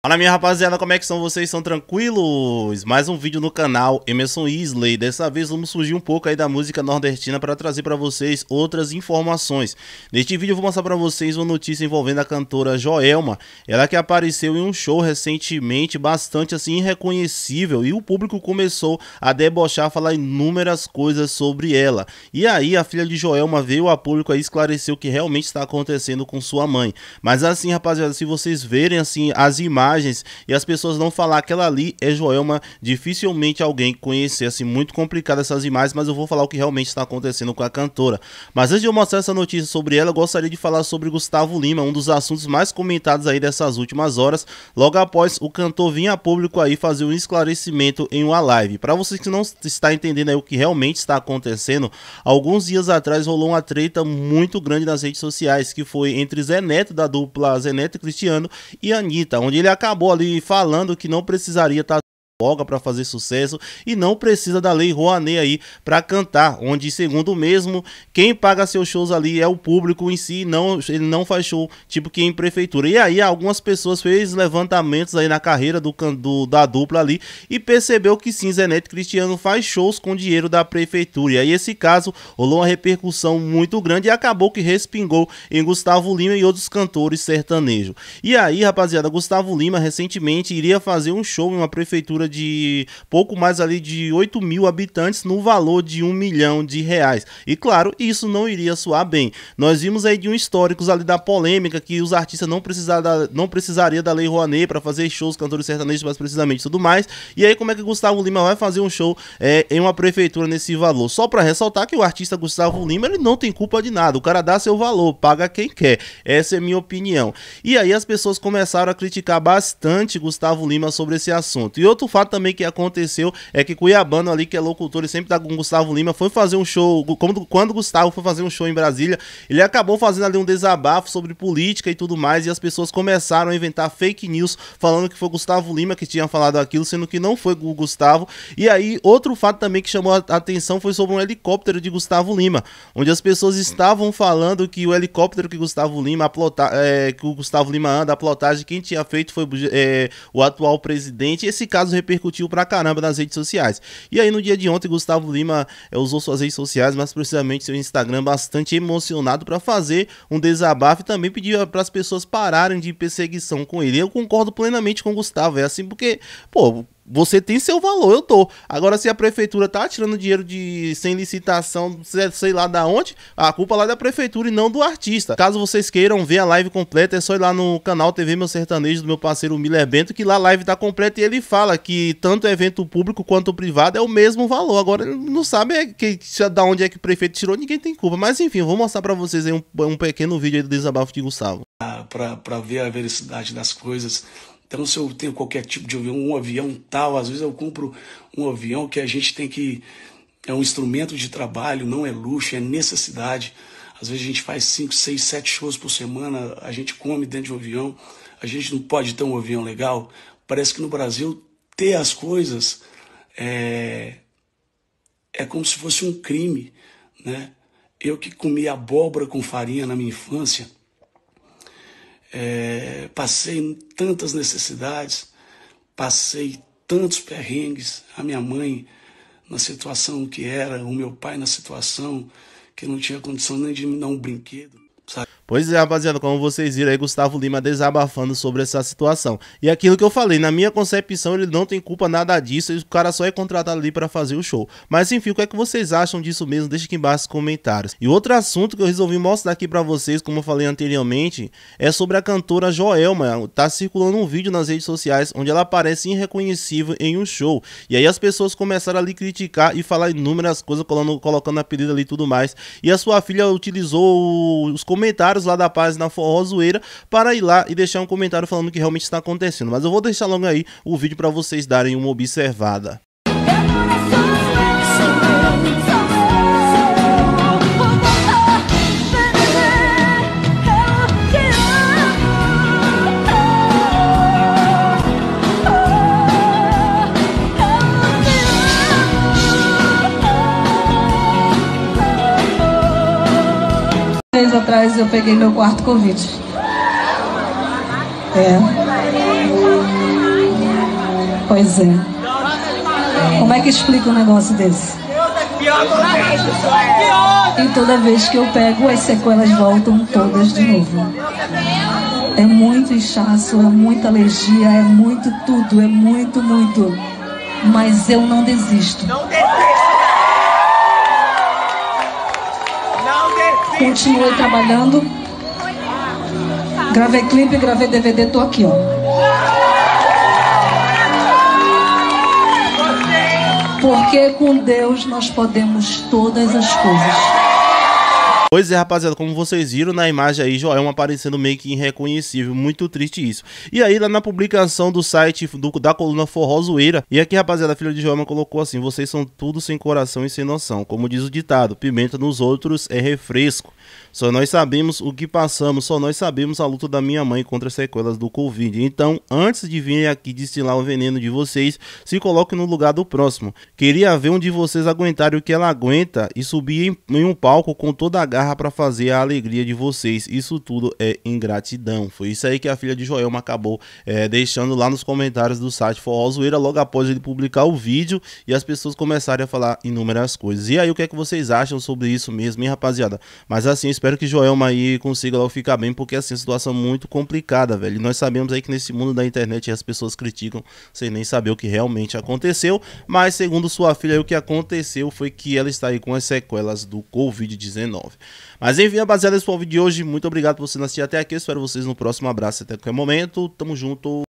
Fala minha rapaziada, como é que são vocês? São tranquilos? Mais um vídeo no canal Emerson Isley. Dessa vez vamos surgir um pouco aí da música nordestina para trazer para vocês outras informações. Neste vídeo eu vou mostrar para vocês uma notícia envolvendo a cantora Joelma. Ela que apareceu em um show recentemente bastante assim irreconhecível e o público começou a debochar, falar inúmeras coisas sobre ela. E aí a filha de Joelma veio a público e esclareceu o que realmente está acontecendo com sua mãe. Mas assim rapaziada, se vocês verem assim as imagens imagens e as pessoas não falar que ela ali é Joelma, dificilmente alguém conhecesse. Assim, muito complicado essas imagens, mas eu vou falar o que realmente está acontecendo com a cantora. Mas antes de eu mostrar essa notícia sobre ela, eu gostaria de falar sobre Gustavo Lima, um dos assuntos mais comentados aí dessas últimas horas, logo após o cantor vir a público aí fazer um esclarecimento em uma live. Para vocês que não está entendendo aí o que realmente está acontecendo, alguns dias atrás rolou uma treta muito grande nas redes sociais, que foi entre Zé Neto, da dupla Zé Neto e Cristiano, e Anitta, onde ele acabou ali falando que não precisaria estar tá folga para fazer sucesso e não precisa da lei Rouanet aí para cantar, onde segundo mesmo, quem paga seus shows ali é o público em si, não, ele não faz show tipo que em prefeitura. E aí algumas pessoas fez levantamentos aí na carreira do, do da dupla ali e percebeu que sim, Zé Neto Cristiano faz shows com dinheiro da prefeitura. E aí esse caso rolou uma repercussão muito grande e acabou que respingou em Gustavo Lima e outros cantores sertanejos. E aí, rapaziada, Gustavo Lima recentemente iria fazer um show em uma prefeitura de pouco mais ali de 8 mil habitantes no valor de um milhão de reais. E claro, isso não iria soar bem. Nós vimos aí de um históricos ali da polêmica que os artistas não, precisar da, não precisaria da Lei Rouanet para fazer shows, cantores sertanejos mais precisamente tudo mais. E aí como é que Gustavo Lima vai fazer um show é, em uma prefeitura nesse valor? Só para ressaltar que o artista Gustavo Lima ele não tem culpa de nada. O cara dá seu valor, paga quem quer. Essa é a minha opinião. E aí as pessoas começaram a criticar bastante Gustavo Lima sobre esse assunto. E outro fato fato também que aconteceu é que Cuiabano ali, que é locutor e sempre tá com Gustavo Lima, foi fazer um show, quando, quando Gustavo foi fazer um show em Brasília, ele acabou fazendo ali um desabafo sobre política e tudo mais, e as pessoas começaram a inventar fake news, falando que foi Gustavo Lima que tinha falado aquilo, sendo que não foi o Gustavo. E aí, outro fato também que chamou a atenção foi sobre um helicóptero de Gustavo Lima, onde as pessoas estavam falando que o helicóptero que Gustavo Lima aplota, é, que o Gustavo Lima anda, a plotagem, quem tinha feito foi é, o atual presidente. Esse caso repercutiu pra caramba nas redes sociais. E aí no dia de ontem, Gustavo Lima é, usou suas redes sociais, mas precisamente seu Instagram, bastante emocionado para fazer um desabafo e também pedir eh, para as pessoas pararem de perseguição com ele. Eu concordo plenamente com o Gustavo, é assim porque, pô, você tem seu valor, eu tô. Agora, se a prefeitura tá tirando dinheiro de sem licitação, sei lá da onde, a culpa lá é da prefeitura e não do artista. Caso vocês queiram ver a live completa, é só ir lá no canal TV Meu Sertanejo do meu parceiro Miller Bento, que lá a live tá completa e ele fala que tanto evento público quanto privado é o mesmo valor. Agora, ele não sabe é que, da onde é que o prefeito tirou, ninguém tem culpa. Mas enfim, vou mostrar para vocês aí um, um, pequeno vídeo aí do desabafo de Gustavo. Ah, pra, ver a veracidade das coisas, então, se eu tenho qualquer tipo de avião, um avião tal, às vezes eu compro um avião que a gente tem que. É um instrumento de trabalho, não é luxo, é necessidade. Às vezes a gente faz 5, 6, 7 shows por semana, a gente come dentro de um avião, a gente não pode ter um avião legal. Parece que no Brasil ter as coisas é, é como se fosse um crime. Né? Eu que comi abóbora com farinha na minha infância, é, passei tantas necessidades, passei tantos perrengues, a minha mãe na situação que era, o meu pai na situação que não tinha condição nem de me dar um brinquedo. Pois é, rapaziada, como vocês viram aí, Gustavo Lima desabafando sobre essa situação. E aquilo que eu falei, na minha concepção, ele não tem culpa nada disso, o cara só é contratado ali para fazer o show. Mas enfim, o que é que vocês acham disso mesmo? Deixa aqui embaixo nos comentários. E outro assunto que eu resolvi mostrar aqui para vocês, como eu falei anteriormente, é sobre a cantora Joelma. Tá circulando um vídeo nas redes sociais onde ela aparece irreconhecível em um show. E aí as pessoas começaram ali criticar e falar inúmeras coisas, colocando, colocando apelido ali e tudo mais. E a sua filha utilizou os comentários comentários lá da página Forró Zoeira para ir lá e deixar um comentário falando o que realmente está acontecendo. Mas eu vou deixar logo aí o vídeo para vocês darem uma observada. meses atrás eu peguei meu quarto Covid. É. Pois é. Como é que explica um negócio desse? E toda vez que eu pego, as sequelas voltam todas de novo. É muito inchaço, é muita alergia, é muito tudo, é muito, muito. Mas eu não desisto. Não desisto. Continuei trabalhando. Gravei clipe, gravei DVD, tô aqui, ó. Porque com Deus nós podemos todas as coisas. Pois é, rapaziada, como vocês viram na imagem aí, Joelma aparecendo meio que irreconhecível, muito triste isso. E aí, lá na publicação do site do, da coluna Forró Zoeira, e aqui, rapaziada, a filha de Joelma colocou assim, vocês são tudo sem coração e sem noção, como diz o ditado, pimenta nos outros é refresco. Só nós sabemos o que passamos, só nós sabemos a luta da minha mãe contra as sequelas do Covid. Então, antes de vir aqui destilar o veneno de vocês, se coloque no lugar do próximo. Queria ver um de vocês aguentar o que ela aguenta e subir em, em um palco com toda a guitarra para fazer a alegria de vocês. Isso tudo é ingratidão. Foi isso aí que a filha de Joelma acabou é, deixando lá nos comentários do site Forró Zoeira logo após ele publicar o vídeo e as pessoas começarem a falar inúmeras coisas. E aí, o que é que vocês acham sobre isso mesmo, hein, rapaziada? Mas assim, espero que Joelma aí consiga logo ficar bem, porque assim, é situação muito complicada, velho. E nós sabemos aí que nesse mundo da internet as pessoas criticam sem nem saber o que realmente aconteceu, mas segundo sua filha, o que aconteceu foi que ela está aí com as sequelas do Covid-19. Mas enfim, rapaziada, esse foi o vídeo de hoje. Muito obrigado por você assistir até aqui. Eu espero vocês no próximo abraço. Até qualquer momento. Tamo junto.